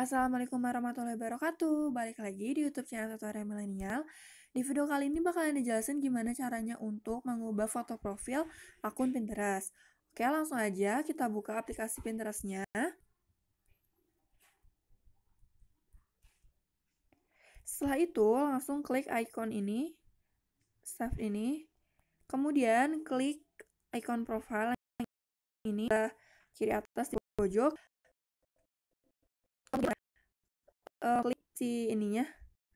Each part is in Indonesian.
Assalamualaikum warahmatullahi wabarakatuh Balik lagi di youtube channel tutorial milenial Di video kali ini bakalan dijelasin gimana caranya untuk mengubah foto profil akun Pinterest Oke langsung aja kita buka aplikasi Pinterestnya Setelah itu langsung klik icon ini Save ini Kemudian klik icon profile ini kiri atas di pojok uh, klik si ininya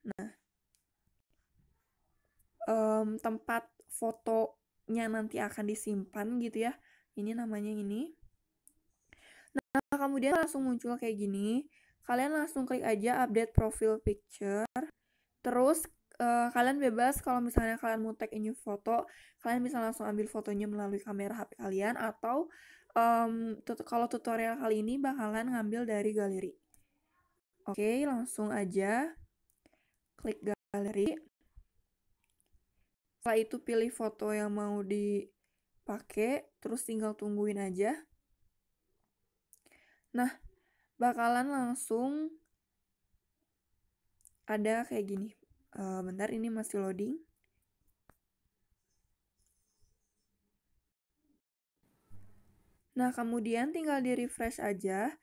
nah um, tempat fotonya nanti akan disimpan gitu ya ini namanya ini nah kemudian langsung muncul kayak gini kalian langsung klik aja update profile picture terus uh, kalian bebas kalau misalnya kalian mau tag ini foto kalian bisa langsung ambil fotonya melalui kamera HP kalian atau um, tut kalau tutorial kali ini bakalan ngambil dari galeri Oke, langsung aja klik galeri. Setelah itu pilih foto yang mau dipakai, terus tinggal tungguin aja. Nah, bakalan langsung ada kayak gini. Eh, bentar, ini masih loading. Nah, kemudian tinggal di refresh aja.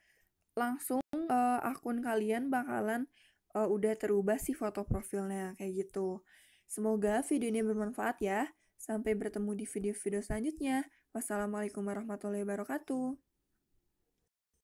Langsung uh, akun kalian bakalan uh, udah terubah sih foto profilnya kayak gitu. Semoga video ini bermanfaat ya. Sampai bertemu di video-video selanjutnya. Wassalamualaikum warahmatullahi wabarakatuh.